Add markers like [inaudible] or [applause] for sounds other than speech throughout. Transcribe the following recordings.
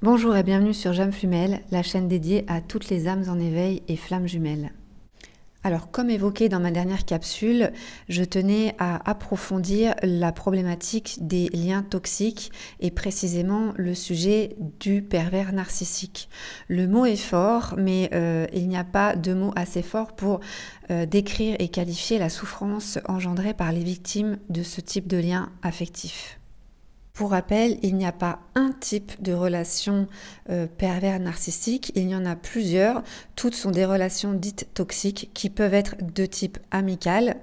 Bonjour et bienvenue sur J'aime Flumel, la chaîne dédiée à toutes les âmes en éveil et flammes jumelles. Alors, comme évoqué dans ma dernière capsule, je tenais à approfondir la problématique des liens toxiques et précisément le sujet du pervers narcissique. Le mot est fort, mais euh, il n'y a pas de mot assez fort pour euh, décrire et qualifier la souffrance engendrée par les victimes de ce type de lien affectif. Pour rappel, il n'y a pas un type de relation euh, pervers narcissique, il y en a plusieurs. Toutes sont des relations dites toxiques qui peuvent être de type amical,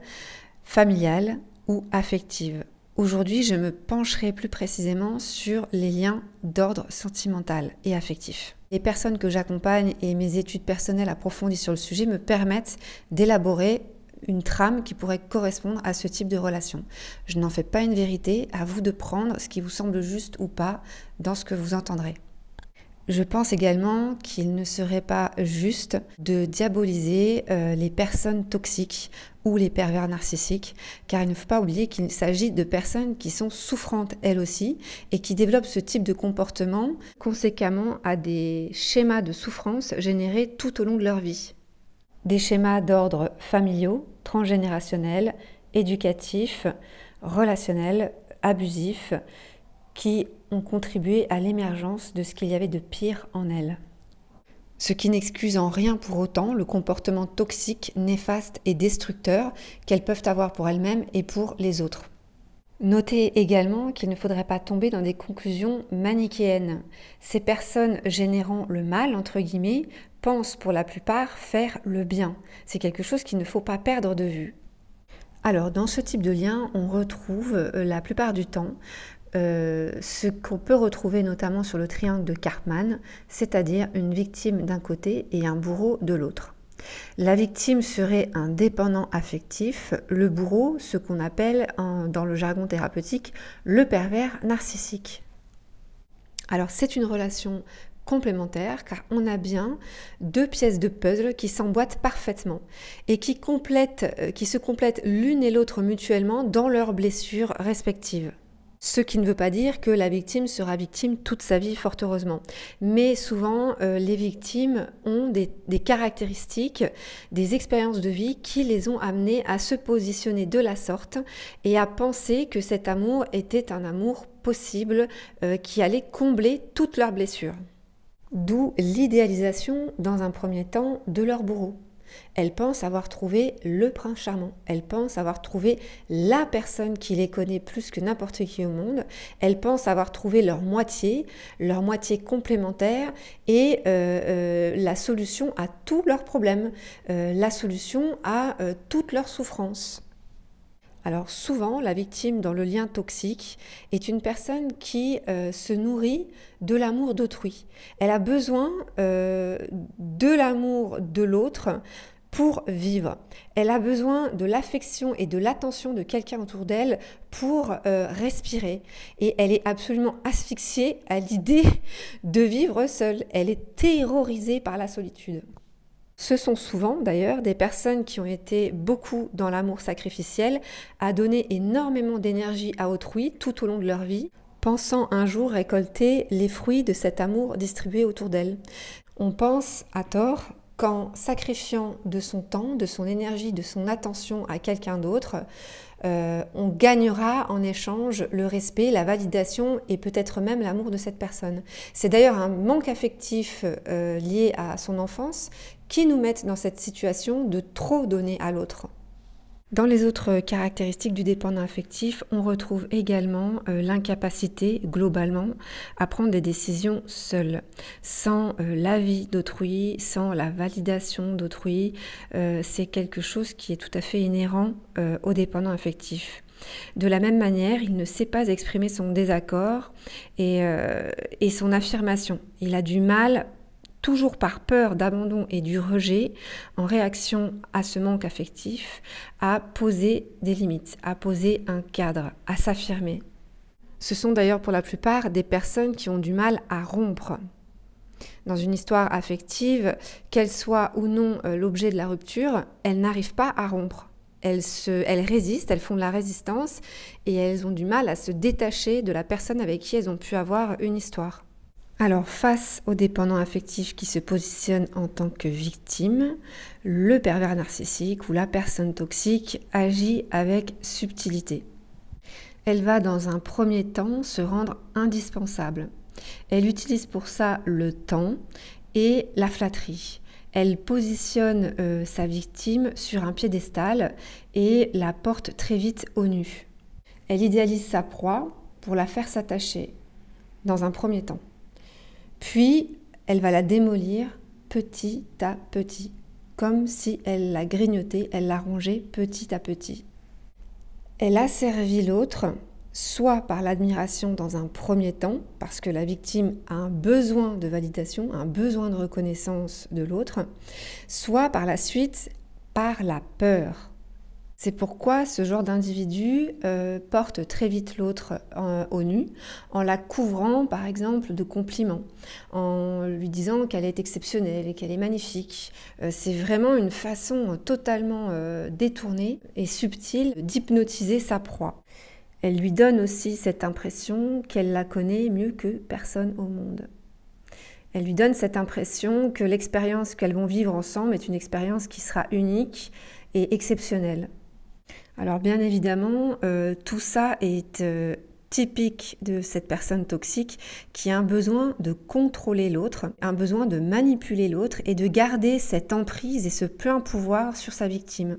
familial ou affective. Aujourd'hui, je me pencherai plus précisément sur les liens d'ordre sentimental et affectif. Les personnes que j'accompagne et mes études personnelles approfondies sur le sujet me permettent d'élaborer une trame qui pourrait correspondre à ce type de relation. Je n'en fais pas une vérité, à vous de prendre ce qui vous semble juste ou pas dans ce que vous entendrez. Je pense également qu'il ne serait pas juste de diaboliser euh, les personnes toxiques ou les pervers narcissiques, car il ne faut pas oublier qu'il s'agit de personnes qui sont souffrantes elles aussi et qui développent ce type de comportement conséquemment à des schémas de souffrance générés tout au long de leur vie des schémas d'ordre familiaux, transgénérationnels, éducatifs, relationnels, abusifs, qui ont contribué à l'émergence de ce qu'il y avait de pire en elle. Ce qui n'excuse en rien pour autant le comportement toxique, néfaste et destructeur qu'elles peuvent avoir pour elles-mêmes et pour les autres. Notez également qu'il ne faudrait pas tomber dans des conclusions manichéennes. Ces personnes générant le mal, entre guillemets, pour la plupart faire le bien. C'est quelque chose qu'il ne faut pas perdre de vue. Alors dans ce type de lien, on retrouve euh, la plupart du temps euh, ce qu'on peut retrouver notamment sur le triangle de Cartman, c'est-à-dire une victime d'un côté et un bourreau de l'autre. La victime serait un dépendant affectif, le bourreau ce qu'on appelle dans le jargon thérapeutique le pervers narcissique. Alors c'est une relation complémentaires car on a bien deux pièces de puzzle qui s'emboîtent parfaitement et qui, complètent, euh, qui se complètent l'une et l'autre mutuellement dans leurs blessures respectives. Ce qui ne veut pas dire que la victime sera victime toute sa vie, fort heureusement. Mais souvent, euh, les victimes ont des, caractéristiques, des expériences de vie qui les ont amenées à se positionner de la sorte et à penser que cet amour était un amour possible euh, qui allait combler toutes leurs blessures. D'où l'idéalisation, dans un premier temps, de leur bourreau. Elles pensent avoir trouvé le prince charmant. Elles pensent avoir trouvé la personne qui les connaît plus que n'importe qui au monde. Elles pensent avoir trouvé leur moitié, leur moitié complémentaire et euh, euh, la solution à tous leurs problèmes, euh, la solution à toutes leurs souffrances. Alors souvent, la victime dans le lien toxique est une personne qui euh, se nourrit de l'amour d'autrui. Elle a besoin euh, de l'amour de l'autre pour vivre. Elle a besoin de l'affection et de l'attention de quelqu'un autour d'elle pour euh, respirer. Et elle est absolument asphyxiée à l'idée de vivre seule. Elle est terrorisée par la solitude. Ce sont souvent d'ailleurs des personnes qui ont été beaucoup dans l'amour sacrificiel, à donner énormément d'énergie à autrui tout au long de leur vie, pensant un jour récolter les fruits de cet amour distribué autour d'elles. On pense à tort qu'en sacrifiant de son temps, de son énergie, de son attention à quelqu'un d'autre, euh, on gagnera en échange le respect, la validation et peut-être même l'amour de cette personne. C'est d'ailleurs un manque affectif euh, lié à son enfance qui nous met dans cette situation de trop donner à l'autre. Dans les autres caractéristiques du dépendant affectif, on retrouve également euh, l'incapacité globalement à prendre des décisions seules, sans euh, l'avis d'autrui, sans la validation d'autrui. Euh, c'est quelque chose qui est tout à fait inhérent au dépendant affectif. De la même manière, il ne sait pas exprimer son désaccord et, et son affirmation. Il a du mal toujours par peur d'abandon et du rejet, en réaction à ce manque affectif, à poser des limites, à poser un cadre, à s'affirmer. Ce sont d'ailleurs pour la plupart des personnes qui ont du mal à rompre. Dans une histoire affective, qu'elle soit ou non euh, l'objet de la rupture, elles n'arrivent pas à rompre. Elles, elles, résistent, elles font de la résistance et elles ont du mal à se détacher de la personne avec qui elles ont pu avoir une histoire. Alors, face aux dépendants affectifs qui se positionnent en tant que victime, le pervers narcissique ou la personne toxique agit avec subtilité. Elle va dans un premier temps se rendre indispensable. Elle utilise pour ça le temps et la flatterie. Elle positionne euh, sa victime sur un piédestal et la porte très vite au nu. Elle idéalise sa proie pour la faire s'attacher, dans un premier temps. Puis, elle va la démolir petit à petit, comme si elle l'a grignotée, elle l'a rongée petit à petit. Elle a servi l'autre, soit par l'admiration dans un premier temps, parce que la victime a un besoin de validation, un besoin de reconnaissance de l'autre, soit par la suite par la peur, c'est pourquoi ce genre d'individu euh, porte très vite l'autre euh, au nu, en la couvrant par exemple de compliments, en lui disant qu'elle est exceptionnelle et qu'elle est magnifique. Euh, c'est vraiment une façon totalement détournée et subtile d'hypnotiser sa proie. Elle lui donne aussi cette impression qu'elle la connaît mieux que personne au monde. Elle lui donne cette impression que l'expérience qu'elles vont vivre ensemble est une expérience qui sera unique et exceptionnelle. Alors bien évidemment, euh, tout ça est euh, typique de cette personne toxique qui a un besoin de contrôler l'autre, un besoin de manipuler l'autre et de garder cette emprise et ce plein pouvoir sur sa victime.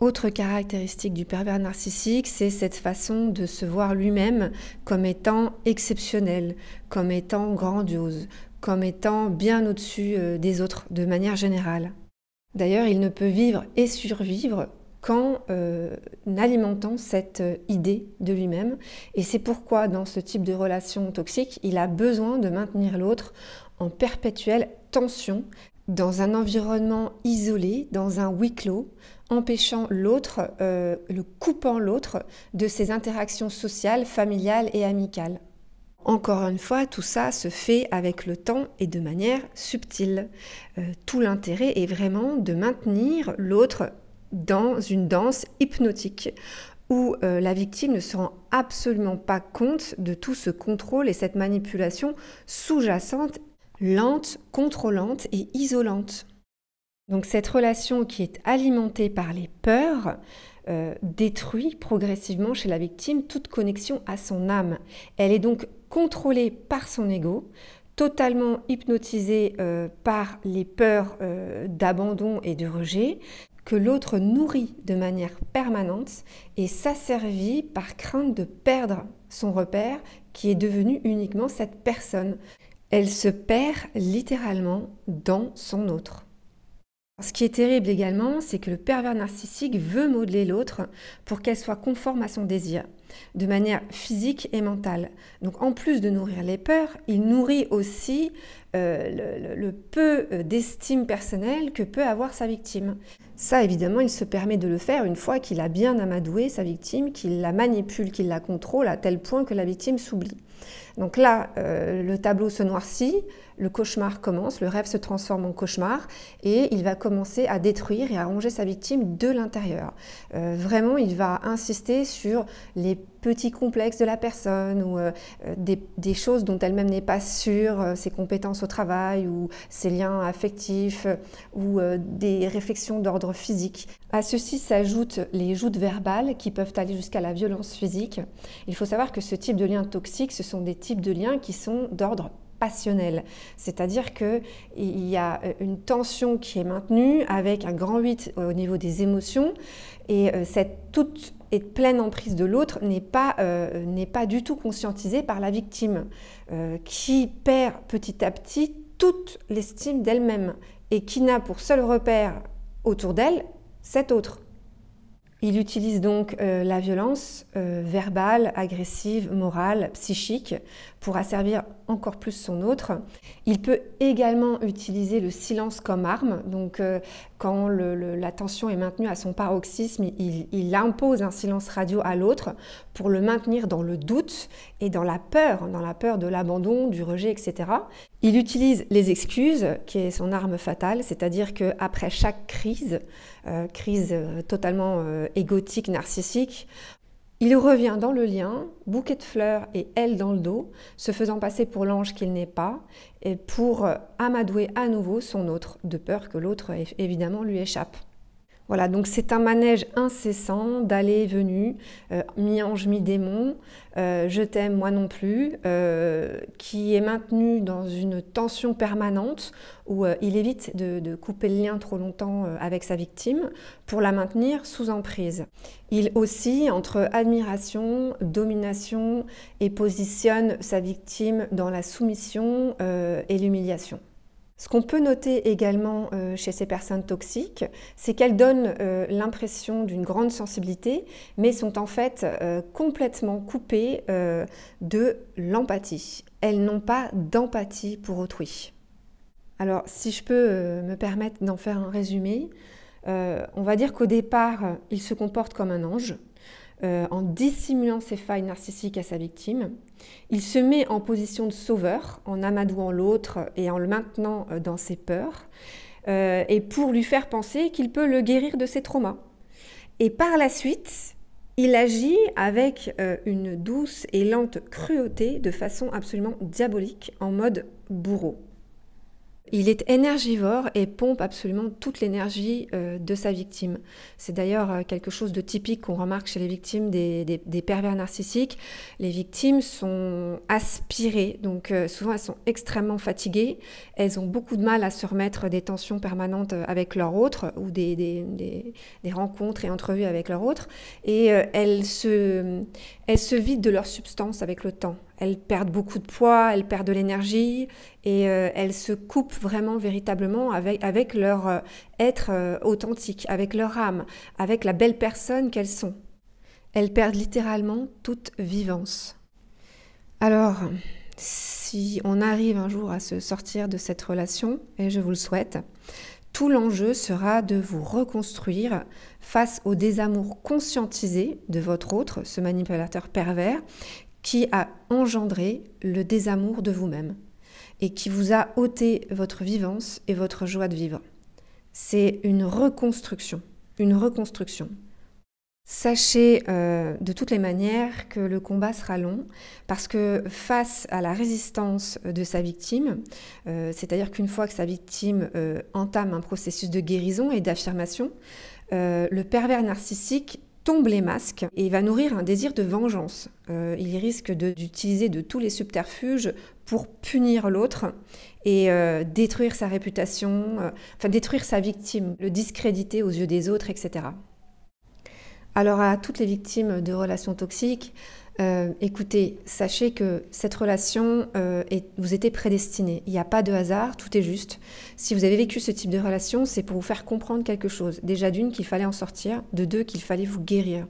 Autre caractéristique du pervers narcissique, c'est cette façon de se voir lui-même comme étant exceptionnel, comme étant grandiose, comme étant bien au-dessus euh, des autres de manière générale. D'ailleurs, il ne peut vivre et survivre qu'en euh, alimentant cette euh, idée de lui-même. Et c'est pourquoi dans ce type de relation toxique, il a besoin de maintenir l'autre en perpétuelle tension, dans un environnement isolé, dans un huis clos, empêchant l'autre, euh, le coupant l'autre de ses interactions sociales, familiales et amicales. Encore une fois, tout ça se fait avec le temps et de manière subtile. tout l'intérêt est vraiment de maintenir l'autre dans une danse hypnotique où euh, la victime ne se rend absolument pas compte de tout ce contrôle et cette manipulation sous-jacente, lente, contrôlante et isolante. Donc cette relation qui est alimentée par les peurs euh, détruit progressivement chez la victime toute connexion à son âme. Elle est donc contrôlée par son ego, totalement hypnotisée euh, par les peurs d'abandon et de rejet, que l'autre nourrit de manière permanente et s'asservit par crainte de perdre son repère qui est devenu uniquement cette personne. Elle se perd littéralement dans son autre. Ce qui est terrible également, c'est que le pervers narcissique veut modeler l'autre pour qu'elle soit conforme à son désir de manière physique et mentale. Donc en plus de nourrir les peurs, il nourrit aussi euh, le, peu euh, d'estime personnelle que peut avoir sa victime. Ça, évidemment, il se permet de le faire une fois qu'il a bien amadoué sa victime, qu'il la manipule, qu'il la contrôle à tel point que la victime s'oublie. Donc là, euh, le tableau se noircit, le cauchemar commence, le rêve se transforme en cauchemar et il va commencer à détruire et à ronger sa victime de l'intérieur. vraiment, il va insister sur les petits complexes de la personne ou euh, euh, des, choses dont elle-même n'est pas sûre, euh, ses compétences au travail ou ses liens affectifs ou des réflexions d'ordre physique. À ceci s'ajoutent les joutes verbales qui peuvent aller jusqu'à la violence physique. Il faut savoir que ce type de liens toxiques, ce sont des types de liens qui sont d'ordre passionnel, c'est-à-dire que il y a une tension qui est maintenue avec un grand 8 au niveau des émotions et cette toute et pleine emprise de l'autre n'est pas, euh, pas du tout conscientisée par la victime, euh, qui perd petit à petit toute l'estime d'elle-même et qui n'a pour seul repère autour d'elle cet autre. Il utilise donc euh, la violence verbale, agressive, morale, psychique pour asservir encore plus son autre. Il peut également utiliser le silence comme arme. Donc, euh, quand la tension est maintenue à son paroxysme, il, impose un silence radio à l'autre pour le maintenir dans le doute et dans la peur, dans la peur de l'abandon, du rejet, etc. Il utilise les excuses, qui est son arme fatale, c'est-à-dire qu'après chaque crise, euh, crise euh, totalement égotique, narcissique, il revient dans le lien, bouquet de fleurs et elle dans le dos, se faisant passer pour l'ange qu'il n'est pas, et pour euh, amadouer à nouveau son autre, de peur que l'autre évidemment lui échappe. Voilà, donc c'est un manège incessant d'aller et venu, euh, mi-ange, mi-démon, euh, je t'aime, moi non plus, euh, qui est maintenu dans une tension permanente où il évite de, de, couper le lien trop longtemps avec sa victime pour la maintenir sous emprise. Il aussi entre admiration, domination et positionne sa victime dans la soumission et l'humiliation. Ce qu'on peut noter également euh, chez ces personnes toxiques, c'est qu'elles donnent euh, l'impression d'une grande sensibilité, mais sont en fait euh, complètement coupées de l'empathie. Elles n'ont pas d'empathie pour autrui. Alors, si je peux me permettre d'en faire un résumé, on va dire qu'au départ, ils se comportent comme un ange. Euh, en dissimulant ses failles narcissiques à sa victime. Il se met en position de sauveur en amadouant l'autre et en le maintenant euh, dans ses peurs, euh, et pour lui faire penser qu'il peut le guérir de ses traumas. Et par la suite, il agit avec une douce et lente cruauté de façon absolument diabolique en mode bourreau. Il est énergivore et pompe absolument toute l'énergie euh, de sa victime. C'est d'ailleurs euh, quelque chose de typique qu'on remarque chez les victimes des, pervers narcissiques. Les victimes sont aspirées, donc euh, souvent elles sont extrêmement fatiguées. Elles ont beaucoup de mal à se remettre des tensions permanentes avec leur autre ou des, rencontres et entrevues avec leur autre. Et elles, se, elles se vident de leur substance avec le temps elles perdent beaucoup de poids, elles perdent de l'énergie et euh, elles se coupent vraiment véritablement avec, leur euh, être euh, authentique, avec leur âme, avec la belle personne qu'elles sont. Elles perdent littéralement toute vivance. Alors, si on arrive un jour à se sortir de cette relation, et je vous le souhaite, tout l'enjeu sera de vous reconstruire face au désamour conscientisé de votre autre, ce manipulateur pervers, qui a engendré le désamour de vous-même et qui vous a ôté votre vivance et votre joie de vivre. C'est une reconstruction, une reconstruction. Sachez euh, de toutes les manières que le combat sera long parce que face à la résistance de sa victime, euh, c'est-à-dire qu'une fois que sa victime euh, entame un processus de guérison et d'affirmation, le pervers narcissique tombe les masques et va nourrir un désir de vengeance. Euh, il risque d'utiliser de, tous les subterfuges pour punir l'autre et euh, détruire sa réputation, euh, enfin détruire sa victime, le discréditer aux yeux des autres, etc. Alors à toutes les victimes de relations toxiques, euh, écoutez, sachez que cette relation, euh, vous était prédestinée. Il n'y a pas de hasard, tout est juste. Si vous avez vécu ce type de relation, c'est pour vous faire comprendre quelque chose. Déjà d'une, qu'il fallait en sortir, de deux, qu'il fallait vous guérir.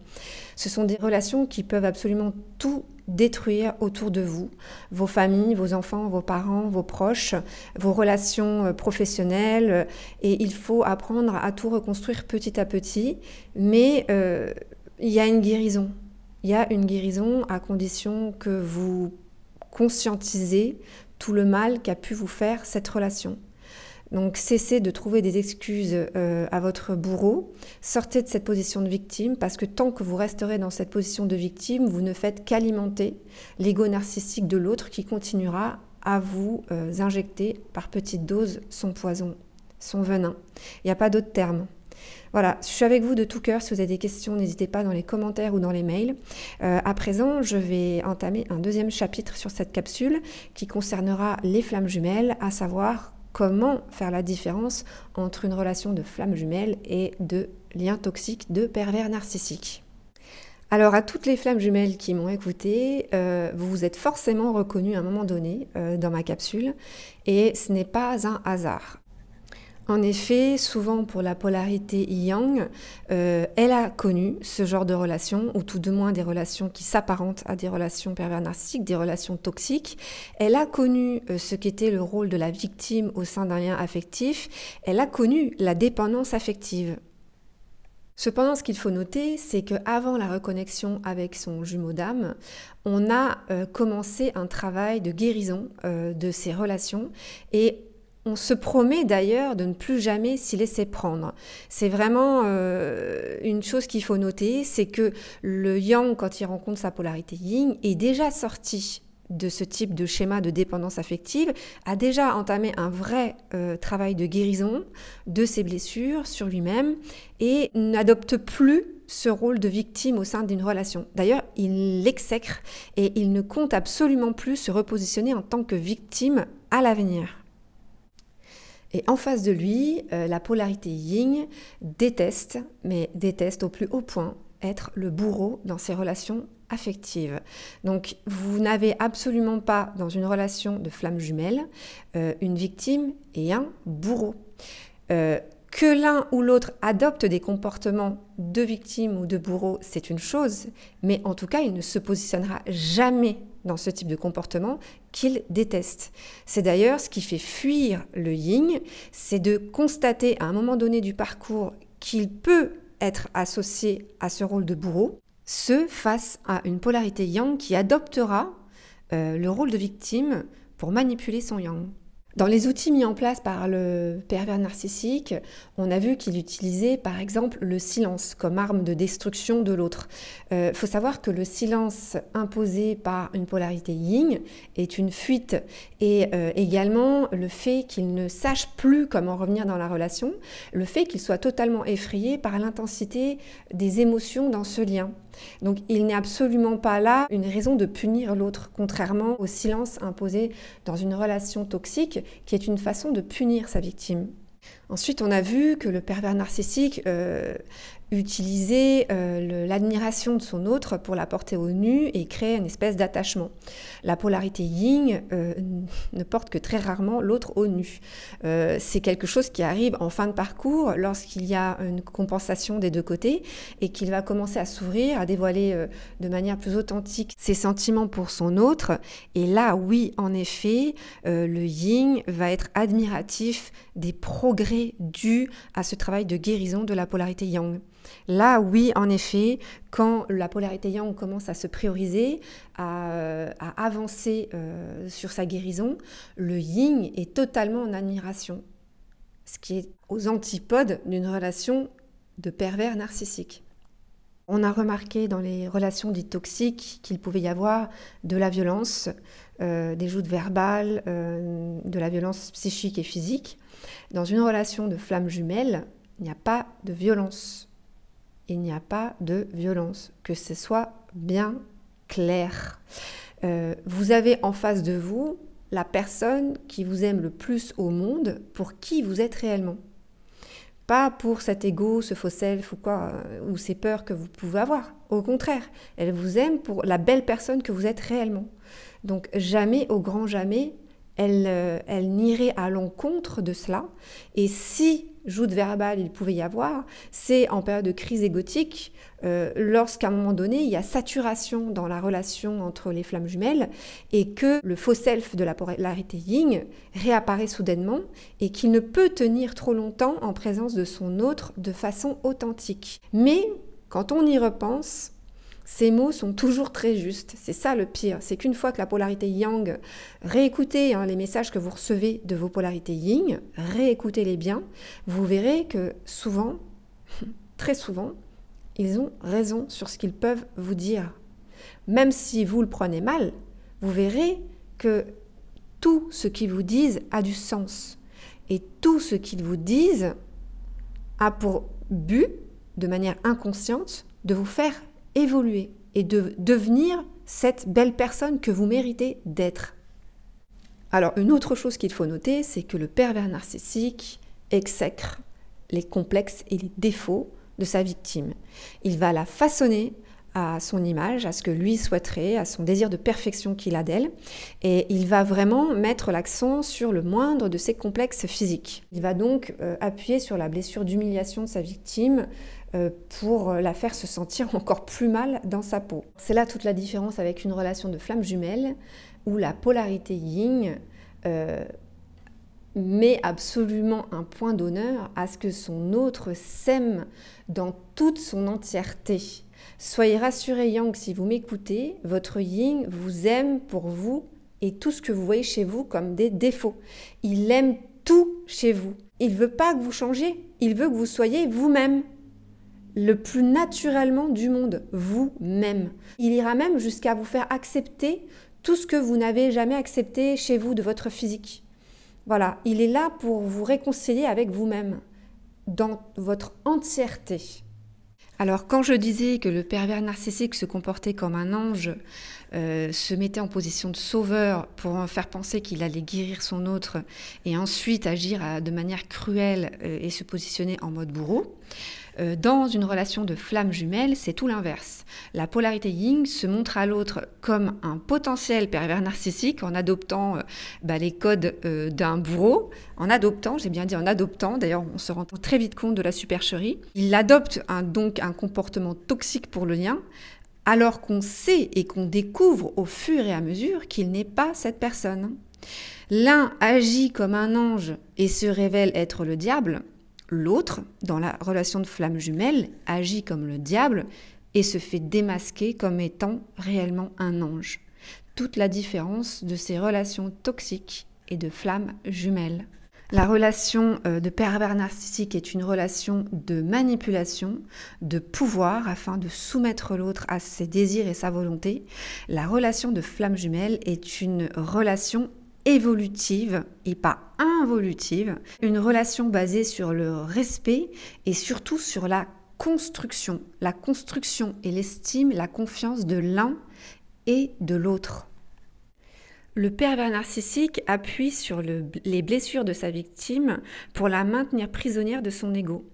Ce sont des relations qui peuvent absolument tout détruire autour de vous, vos familles, vos enfants, vos parents, vos proches, vos relations euh, professionnelles. Et il faut apprendre à tout reconstruire petit à petit. Mais il y a une guérison. Il y a une guérison à condition que vous conscientisez tout le mal qu'a pu vous faire cette relation. Donc cessez de trouver des excuses euh, à votre bourreau, sortez de cette position de victime, parce que tant que vous resterez dans cette position de victime, vous ne faites qu'alimenter l'ego narcissique de l'autre qui continuera à vous euh, injecter par petites doses son poison, son venin. Il n'y a pas d'autre terme. Voilà, je suis avec vous de tout cœur. Si vous avez des questions, n'hésitez pas dans les commentaires ou dans les mails. Euh, à présent, je vais entamer un deuxième chapitre sur cette capsule qui concernera les flammes jumelles, à savoir comment faire la différence entre une relation de flammes jumelles et de liens toxiques de pervers narcissiques. Alors à toutes les flammes jumelles qui m'ont écouté, euh, vous vous êtes forcément reconnu à un moment donné euh, dans ma capsule et ce n'est pas un hasard. En effet, souvent pour la polarité yang, euh, elle a connu ce genre de relations, ou tout de moins des relations qui s'apparentent à des relations pervers narcissiques, des relations toxiques. Elle a connu euh, ce qu'était le rôle de la victime au sein d'un lien affectif. Elle a connu la dépendance affective. Cependant, ce qu'il faut noter, c'est qu'avant la reconnexion avec son jumeau d'âme, on a euh, commencé un travail de guérison de ces relations et on se promet d'ailleurs de ne plus jamais s'y laisser prendre. C'est vraiment euh, une chose qu'il faut noter, c'est que le yang, quand il rencontre sa polarité yin, est déjà sorti de ce type de schéma de dépendance affective, a déjà entamé un vrai euh, travail de guérison de ses blessures sur lui-même et n'adopte plus ce rôle de victime au sein d'une relation. D'ailleurs, il l'exècre et il ne compte absolument plus se repositionner en tant que victime à l'avenir. Et en face de lui, euh, la polarité yin déteste, mais déteste au plus haut point, être le bourreau dans ses relations affectives. Donc vous n'avez absolument pas dans une relation de flamme jumelle euh, une victime et un bourreau. Euh, que l'un ou l'autre adopte des comportements de victime ou de bourreau, c'est une chose, mais en tout cas, il ne se positionnera jamais dans ce type de comportement qu'il déteste. C'est d'ailleurs ce qui fait fuir le yin, c'est de constater à un moment donné du parcours qu'il peut être associé à ce rôle de bourreau, ce face à une polarité yang qui adoptera euh, le rôle de victime pour manipuler son yang. Dans les outils mis en place par le pervers narcissique, on a vu qu'il utilisait par exemple le silence comme arme de destruction de l'autre. Il euh, faut savoir que le silence imposé par une polarité yin est une fuite et euh, également le fait qu'il ne sache plus comment revenir dans la relation, le fait qu'il soit totalement effrayé par l'intensité des émotions dans ce lien. Donc il n'est absolument pas là une raison de punir l'autre, contrairement au silence imposé dans une relation toxique qui est une façon de punir sa victime. Ensuite, on a vu que le pervers narcissique euh, utiliser euh, l'admiration de son autre pour la porter au nu et créer une espèce d'attachement. La polarité yin euh, ne porte que très rarement l'autre au nu. Euh, c'est quelque chose qui arrive en fin de parcours lorsqu'il y a une compensation des deux côtés et qu'il va commencer à s'ouvrir, à dévoiler de manière plus authentique ses sentiments pour son autre. Et là, oui, en effet, le yin va être admiratif des progrès dus à ce travail de guérison de la polarité yang. Là, oui, en effet, quand la polarité yang commence à se prioriser, à, euh, avancer euh, sur sa guérison, le yin est totalement en admiration, ce qui est aux antipodes d'une relation de pervers narcissique. On a remarqué dans les relations dites toxiques qu'il pouvait y avoir de la violence, euh, des joutes verbales, de la violence psychique et physique. Dans une relation de flamme jumelle, il n'y a pas de violence il n'y a pas de violence, que ce soit bien clair. Euh, vous avez en face de vous la personne qui vous aime le plus au monde, pour qui vous êtes réellement. Pas pour cet ego, ce faux self ou quoi, euh, ou ces peurs que vous pouvez avoir. Au contraire, elle vous aime pour la belle personne que vous êtes réellement. Donc jamais, au grand jamais, elle, euh, n'irait à l'encontre de cela. Et si joute verbale il pouvait y avoir, c'est en période de crise égotique, euh, lorsqu'à un moment donné, il y a saturation dans la relation entre les flammes jumelles et que le faux self de la polarité ying réapparaît soudainement et qu'il ne peut tenir trop longtemps en présence de son autre de façon authentique. Mais quand on y repense, ces mots sont toujours très justes. C'est ça le pire. C'est qu'une fois que la polarité yang, réécoutez hein, les messages que vous recevez de vos polarités Ying, réécoutez-les bien, vous verrez que souvent, [laughs] très souvent, ils ont raison sur ce qu'ils peuvent vous dire. Même si vous le prenez mal, vous verrez que tout ce qu'ils vous disent a du sens. Et tout ce qu'ils vous disent a pour but, de manière inconsciente, de vous faire évoluer et de devenir cette belle personne que vous méritez d'être. Alors une autre chose qu'il faut noter, c'est que le pervers narcissique exècre les complexes et les défauts de sa victime. Il va la façonner à son image, à ce que lui souhaiterait, à son désir de perfection qu'il a d'elle. Et il va vraiment mettre l'accent sur le moindre de ses complexes physiques. Il va donc euh, appuyer sur la blessure d'humiliation de sa victime, euh, pour la faire se sentir [laughs] encore plus mal dans sa peau. C'est là toute la différence avec une relation de flamme jumelle où la polarité yin euh, met absolument un point d'honneur à ce que son autre s'aime dans toute son entièreté. Soyez rassuré Yang, si vous m'écoutez, votre yin vous aime pour vous et tout ce que vous voyez chez vous comme des défauts. Il aime tout chez vous. Il veut pas que vous changiez, il veut que vous soyez vous-même le plus naturellement du monde, vous-même. Il ira même jusqu'à vous faire accepter tout ce que vous n'avez jamais accepté chez vous de votre physique. Voilà, il est là pour vous réconcilier avec vous-même, dans votre entièreté. Alors quand je disais que le pervers narcissique se comportait comme un ange, euh, se mettait en position de sauveur pour en faire penser qu'il allait guérir son autre et ensuite agir euh, de manière cruelle euh, et se positionner en mode bourreau, euh, dans une relation de flamme jumelle, c'est tout l'inverse. La polarité ying se montre à l'autre comme un potentiel pervers narcissique en adoptant euh, bah, les codes euh, d'un bourreau, en adoptant, j'ai bien dit en adoptant, d'ailleurs on se rend très vite compte de la supercherie. Il adopte donc un comportement toxique pour le lien, alors qu'on sait et qu'on découvre au fur et à mesure qu'il n'est pas cette personne. L'un agit comme un ange et se révèle être le diable, l'autre, dans la relation de flamme jumelle, agit comme le diable et se fait démasquer comme étant réellement un ange. Toute la différence de ces relations toxiques et de flamme jumelle. La relation euh, de pervers narcissique est une relation de manipulation, de pouvoir afin de soumettre l'autre à ses désirs et sa volonté. La relation de flamme jumelle est une relation évolutive et pas involutive, une relation basée sur le respect et surtout sur la construction, la construction et l'estime, la confiance de l'un et de l'autre. Le pervers narcissique appuie sur les blessures de sa victime pour la maintenir prisonnière de son ego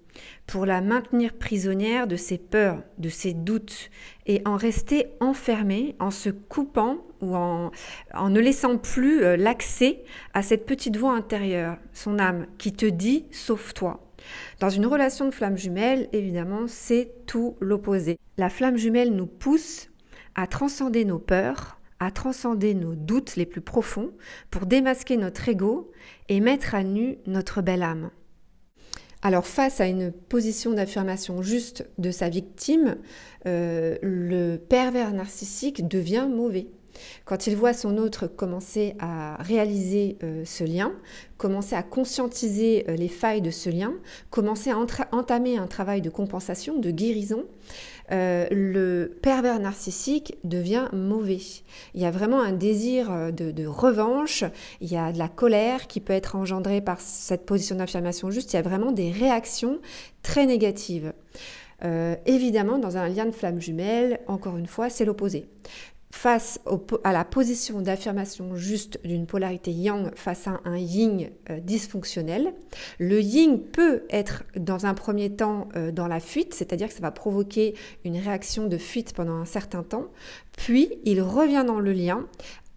pour la maintenir prisonnière de ses peurs, de ses doutes, et en rester enfermée en se coupant ou en, ne laissant plus euh, l'accès à cette petite voix intérieure, son âme, qui te dit ⁇ Sauve-toi ⁇ dans une relation de flamme jumelle, évidemment, c'est tout l'opposé. La flamme jumelle nous pousse à transcender nos peurs, à transcender nos doutes les plus profonds pour démasquer notre ego et mettre à nu notre belle âme. Alors face à une position d'affirmation juste de sa victime, euh, le pervers narcissique devient mauvais. Quand il voit son autre commencer à réaliser euh, ce lien, commencer à conscientiser euh, les failles de ce lien, commencer à entamer un travail de compensation, de guérison, euh, le pervers narcissique devient mauvais. Il y a vraiment un désir euh, de, revanche, il y a de la colère qui peut être engendrée par cette position d'affirmation juste, il y a vraiment des réactions très négatives. Euh, évidemment, dans un lien de flamme jumelle, encore une fois, c'est l'opposé face à la position d'affirmation juste d'une polarité yang face à un yin euh, dysfonctionnel. Le yin peut être dans un premier temps euh, dans la fuite, c'est-à-dire que ça va provoquer une réaction de fuite pendant un certain temps, puis il revient dans le lien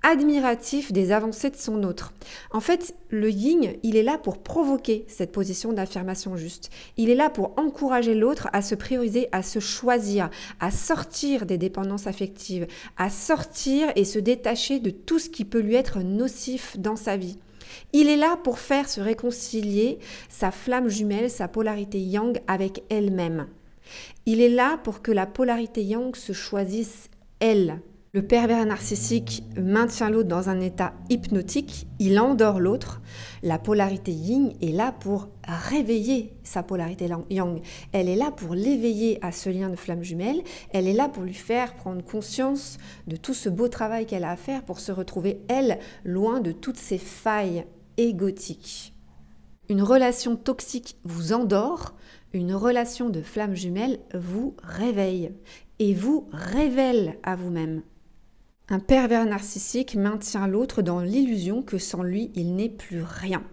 admiratif des avancées de son autre. En fait, le yin, il est là pour provoquer cette position d'affirmation juste. Il est là pour encourager l'autre à se prioriser, à se choisir, à sortir des dépendances affectives, à sortir et se détacher de tout ce qui peut lui être nocif dans sa vie. Il est là pour faire se réconcilier sa flamme jumelle, sa polarité yang avec elle-même. Il est là pour que la polarité yang se choisisse elle le pervers narcissique maintient l'autre dans un état hypnotique, il endort l'autre. La polarité yin est là pour réveiller sa polarité yang. Elle est là pour l'éveiller à ce lien de flamme jumelle, elle est là pour lui faire prendre conscience de tout ce beau travail qu'elle a à faire pour se retrouver, elle, loin de toutes ses failles égotiques. Une relation toxique vous endort, une relation de flamme jumelle vous réveille et vous révèle à vous-même. Un pervers narcissique maintient l'autre dans l'illusion que sans lui, il n'est plus rien.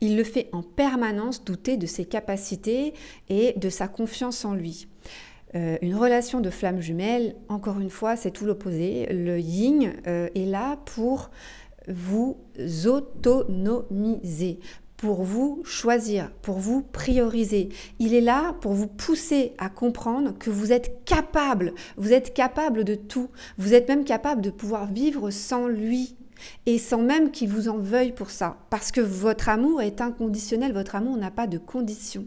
Il le fait en permanence douter de ses capacités et de sa confiance en lui. Euh, une relation de flamme jumelle, encore une fois, c'est tout l'opposé. Le yin euh, est là pour vous autonomiser, pour vous choisir, pour vous prioriser. Il est là pour vous pousser à comprendre que vous êtes capable, vous êtes capable de tout, vous êtes même capable de pouvoir vivre sans lui et sans même qu'il vous en veuille pour ça, parce que votre amour est inconditionnel, votre amour n'a pas de condition.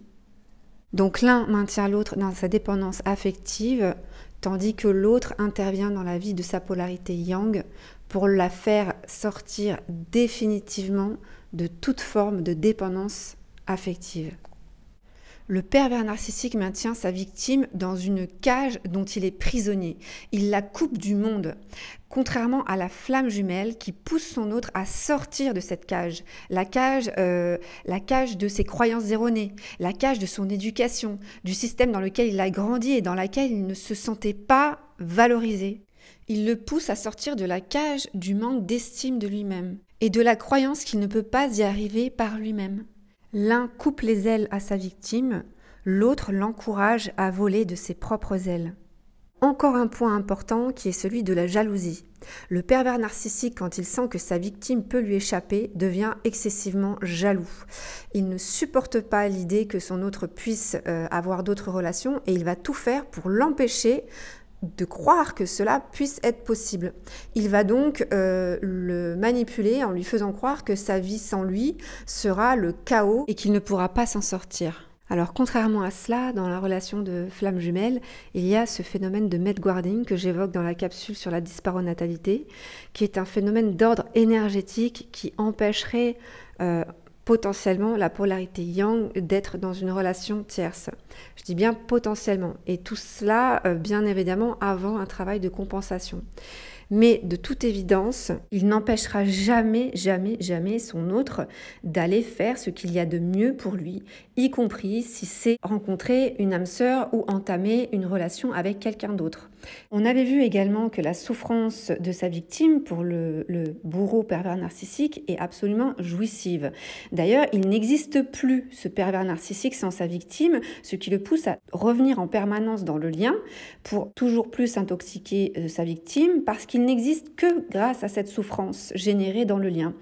Donc l'un maintient l'autre dans sa dépendance affective, tandis que l'autre intervient dans la vie de sa polarité yang pour la faire sortir définitivement de toute forme de dépendance affective. Le pervers narcissique maintient sa victime dans une cage dont il est prisonnier. Il la coupe du monde, contrairement à la flamme jumelle qui pousse son autre à sortir de cette cage. La cage, euh, la cage de ses croyances erronées, la cage de son éducation, du système dans lequel il a grandi et dans lequel il ne se sentait pas valorisé. Il le pousse à sortir de la cage du manque d'estime de lui-même et de la croyance qu'il ne peut pas y arriver par lui-même. L'un coupe les ailes à sa victime, l'autre l'encourage à voler de ses propres ailes. Encore un point important qui est celui de la jalousie. Le pervers narcissique, quand il sent que sa victime peut lui échapper, devient excessivement jaloux. Il ne supporte pas l'idée que son autre puisse euh, avoir d'autres relations et il va tout faire pour l'empêcher de croire que cela puisse être possible. Il va donc euh, le manipuler en lui faisant croire que sa vie sans lui sera le chaos et qu'il ne pourra pas s'en sortir. Alors contrairement à cela, dans la relation de flamme jumelle, il y a ce phénomène de guarding que j'évoque dans la capsule sur la disparonatalité, qui est un phénomène d'ordre énergétique qui empêcherait euh, potentiellement la polarité yang d'être dans une relation tierce. Je dis bien potentiellement. Et tout cela, euh, bien évidemment, avant un travail de compensation. Mais de toute évidence, il n'empêchera jamais, jamais, jamais son autre d'aller faire ce qu'il y a de mieux pour lui, y compris si c'est rencontrer une âme sœur ou entamer une relation avec quelqu'un d'autre. On avait vu également que la souffrance de sa victime pour le, bourreau pervers narcissique est absolument jouissive. D'ailleurs, il n'existe plus ce pervers narcissique sans sa victime, ce qui le pousse à revenir en permanence dans le lien pour toujours plus intoxiquer sa victime parce qu'il n'existe que grâce à cette souffrance générée dans le lien.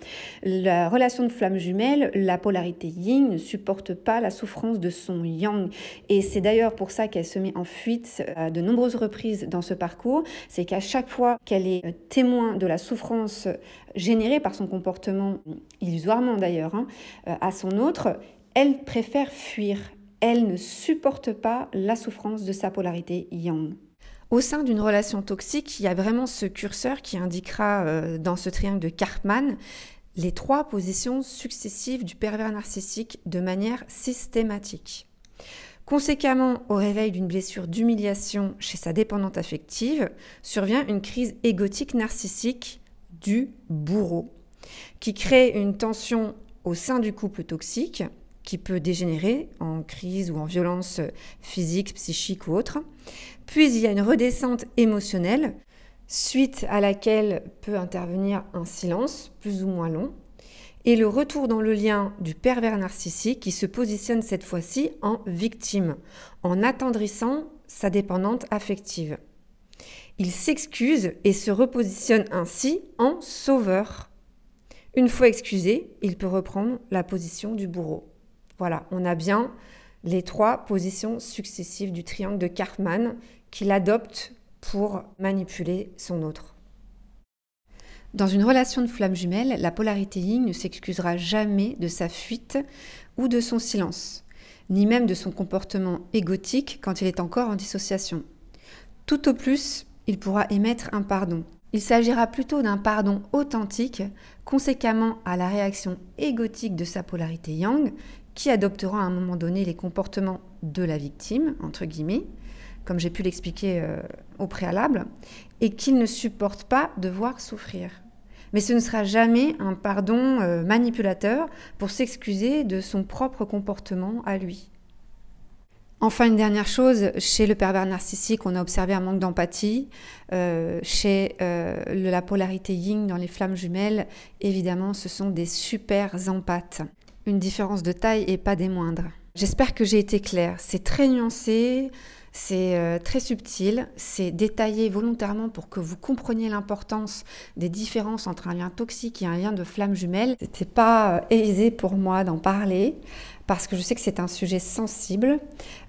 La relation de flamme jumelle, la polarité yin ne supporte pas la souffrance de son yang et c'est d'ailleurs pour ça qu'elle se met en fuite à de nombreuses reprises dans ce parcours, c'est qu'à chaque fois qu'elle est euh, témoin de la souffrance euh, générée par son comportement, illusoirement d'ailleurs, hein, euh, à son autre, elle préfère fuir. Elle ne supporte pas la souffrance de sa polarité yang. Au sein d'une relation toxique, il y a vraiment ce curseur qui indiquera dans ce triangle de Karpman les trois positions successives du pervers narcissique de manière systématique. Conséquemment, au réveil d'une blessure d'humiliation chez sa dépendante affective, survient une crise égotique narcissique du bourreau, qui crée une tension au sein du couple toxique, qui peut dégénérer en crise ou en violence physique, psychique ou autre. Puis il y a une redescente émotionnelle, suite à laquelle peut intervenir un silence plus ou moins long, et le retour dans le lien du pervers narcissique qui se positionne cette fois-ci en victime, en attendrissant sa dépendante affective. Il s'excuse et se repositionne ainsi en sauveur. Une fois excusé, il peut reprendre la position du bourreau. Voilà, on a bien les trois positions successives du triangle de Cartman qu'il adopte pour manipuler son autre. Dans une relation de flamme jumelle, la polarité yin ne s'excusera jamais de sa fuite ou de son silence, ni même de son comportement égotique quand il est encore en dissociation. Tout au plus, il pourra émettre un pardon. Il s'agira plutôt d'un pardon authentique, conséquemment à la réaction égotique de sa polarité yang, qui adoptera à un moment donné les comportements de la victime, entre guillemets, comme j'ai pu l'expliquer euh, au préalable, et qu'il ne supporte pas de voir souffrir. Mais ce ne sera jamais un pardon euh, manipulateur pour s'excuser de son propre comportement à lui. Enfin, une dernière chose, chez le pervers narcissique, on a observé un manque d'empathie. Euh, chez euh, la polarité yin dans les flammes jumelles, évidemment, ce sont des super empathes. Une différence de taille et pas des moindres. J'espère que j'ai été claire. C'est très nuancé. C'est euh, très subtil, c'est détaillé volontairement pour que vous compreniez l'importance des différences entre un lien toxique et un lien de flamme jumelle. C'était pas euh, aisé pour moi d'en parler parce que je sais que c'est un sujet sensible.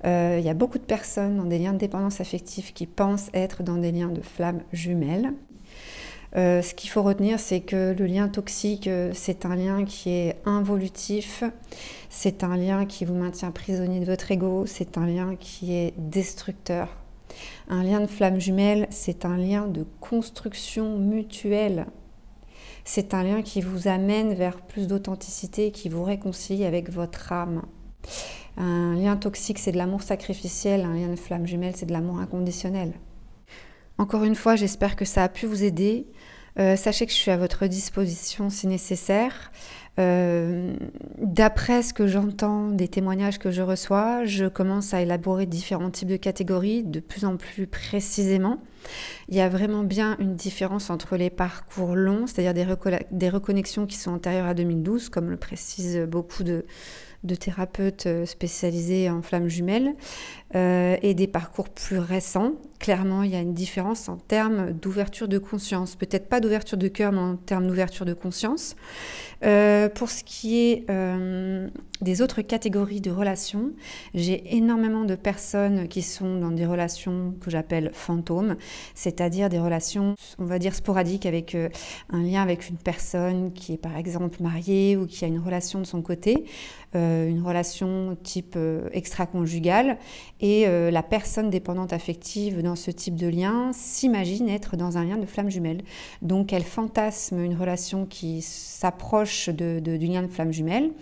Euh, il y a beaucoup de personnes dans des liens de dépendance affective qui pensent être dans des liens de flamme jumelle. Euh, ce qu'il faut retenir, c'est que le lien toxique, euh, c'est un lien qui est involutif, c'est un lien qui vous maintient prisonnier de votre ego, c'est un lien qui est destructeur. Un lien de flamme jumelle, c'est un lien de construction mutuelle. C'est un lien qui vous amène vers plus d'authenticité, qui vous réconcilie avec votre âme. Un lien toxique, c'est de l'amour sacrificiel. Un lien de flamme jumelle, c'est de l'amour inconditionnel. Encore une fois, j'espère que ça a pu vous aider. Euh, sachez que je suis à votre disposition si nécessaire. Euh, d'après ce que j'entends des témoignages que je reçois, je commence à élaborer différents types de catégories de plus en plus précisément. Il y a vraiment bien une différence entre les parcours longs, c'est-à-dire des, reconnexions qui sont antérieures à 2012, comme le précise beaucoup de, thérapeutes euh, spécialisés en flammes jumelles, euh, et des parcours plus récents. Clairement, il y a une différence en termes d'ouverture de conscience. Peut-être pas d'ouverture de cœur, mais en termes d'ouverture de conscience. Euh, pour ce qui est euh, des autres catégories de relations, j'ai énormément de personnes qui sont dans des relations que j'appelle fantômes, c'est-à-dire des relations, on va dire, sporadiques avec euh, un lien avec une personne qui est par exemple mariée ou qui a une relation de son côté, euh, une relation type euh, extra-conjugale, et la personne dépendante affective dans ce type de lien s'imagine être dans un lien de flamme jumelle. Donc elle fantasme une relation qui s'approche de, du lien de flamme jumelle,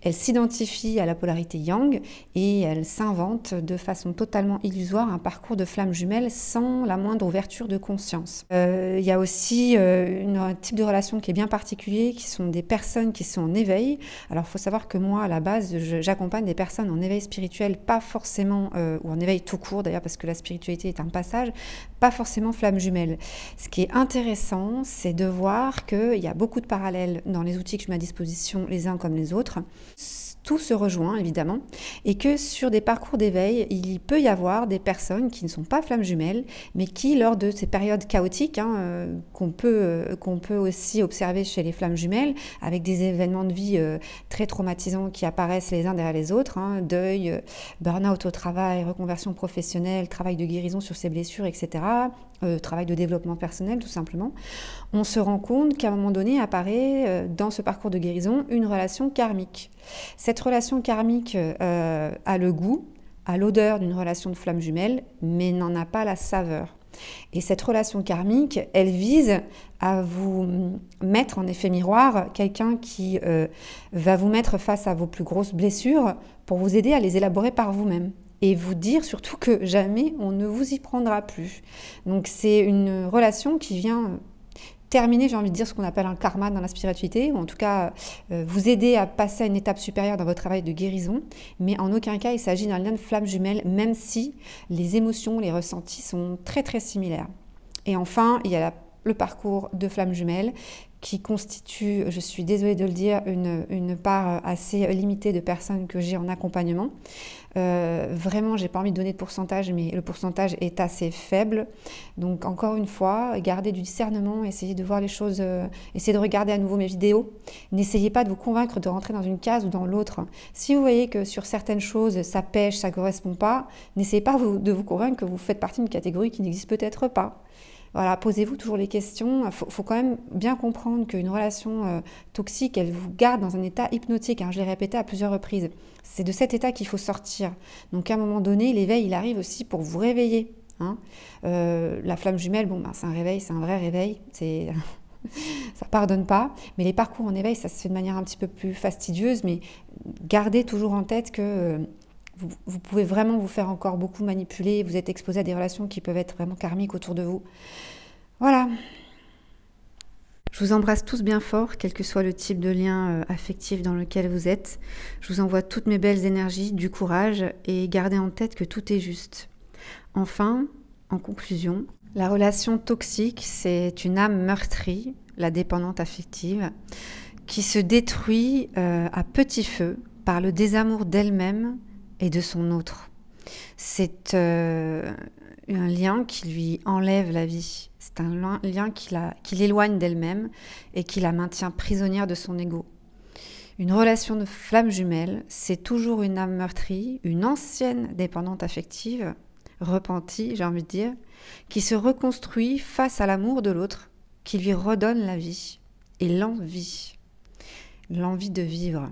elle s'identifie identifie à la polarité yang et elle s'invente de façon totalement illusoire un parcours de flammes jumelles sans la moindre ouverture de conscience. Euh, il y a aussi euh, une, un type de relation qui est bien particulier, qui sont des personnes qui sont en éveil. Alors il faut savoir que moi, à la base, j'accompagne des personnes en éveil spirituel, pas forcément, euh, ou en éveil tout court d'ailleurs, parce que la spiritualité est un passage, pas forcément flamme jumelle. Ce qui est intéressant, c'est de voir qu'il y a beaucoup de parallèles dans les outils que je mets à disposition, les uns comme les autres tout se rejoint évidemment, et que sur des parcours d'éveil, il peut y avoir des personnes qui ne sont pas flammes jumelles, mais qui, lors de ces périodes chaotiques hein, euh, qu'on peut, euh, peut aussi observer chez les flammes jumelles, avec des événements de vie euh, très traumatisants qui apparaissent les uns derrière les autres, hein, deuil, burn-out au travail, reconversion professionnelle, travail de guérison sur ses blessures, etc., euh, travail de développement personnel tout simplement, on se rend compte qu'à un moment donné apparaît euh, dans ce parcours de guérison une relation karmique. Cette relation karmique euh, a le goût, a l'odeur d'une relation de flamme jumelle, mais n'en a pas la saveur. Et cette relation karmique, elle vise à vous mettre en effet miroir quelqu'un qui va vous mettre face à vos plus grosses blessures pour vous aider à les élaborer par vous-même et vous dire surtout que jamais on ne vous y prendra plus. Donc c'est une relation qui vient euh, terminer, j'ai envie de dire, ce qu'on appelle un karma dans la spiritualité, ou en tout cas euh, vous aider à passer à une étape supérieure dans votre travail de guérison. Mais en aucun cas, il s'agit d'un lien de flamme jumelle, même si les émotions, les ressentis sont très très similaires. Et enfin, il y a le parcours de flamme jumelle qui constitue, je suis désolée de le dire, une, une part assez limitée de personnes que j'ai en accompagnement. Euh, vraiment, j'ai pas envie de donner de pourcentage, mais le pourcentage est assez faible. Donc, encore une fois, gardez du discernement, essayez de voir les choses, euh, essayez de regarder à nouveau mes vidéos. N'essayez pas de vous convaincre de rentrer dans une case ou dans l'autre. Si vous voyez que sur certaines choses, ça pêche, ça correspond pas, n'essayez pas de vous convaincre que vous faites partie d'une catégorie qui n'existe peut-être pas. Voilà, posez-vous toujours les questions. Il faut, quand même bien comprendre qu'une relation euh, toxique, elle vous garde dans un état hypnotique. Hein. je l'ai répété à plusieurs reprises. C'est de cet état qu'il faut sortir. Donc à un moment donné, l'éveil, il arrive aussi pour vous réveiller. Hein. Euh, la flamme jumelle, bon, ben, c'est un réveil, c'est un vrai réveil. C'est [laughs] ça pardonne pas. Mais les parcours en éveil, ça se fait de manière un petit peu plus fastidieuse. Mais gardez toujours en tête que euh, vous, vous, pouvez vraiment vous faire encore beaucoup manipuler. Vous êtes exposé à des relations qui peuvent être vraiment karmiques autour de vous. Voilà. Je vous embrasse tous bien fort, quel que soit le type de lien euh, affectif dans lequel vous êtes. Je vous envoie toutes mes belles énergies, du courage et gardez en tête que tout est juste. Enfin, en conclusion, la relation toxique, c'est une âme meurtrie, la dépendante affective, qui se détruit euh, à petit feu par le désamour d'elle-même et de son autre. C'est euh, un lien qui lui enlève la vie. C'est un lien qui l'éloigne d'elle-même et qui la maintient prisonnière de son ego. Une relation de flamme jumelle, c'est toujours une âme meurtrie, une ancienne dépendante affective, repentie, j'ai envie de dire, qui se reconstruit face à l'amour de l'autre, qui lui redonne la vie et l'envie, l'envie de vivre.